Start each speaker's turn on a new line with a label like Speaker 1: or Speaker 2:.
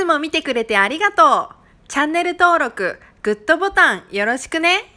Speaker 1: つも見てくれてありがとう。チャンネル登録、グッドボタンよろしくね。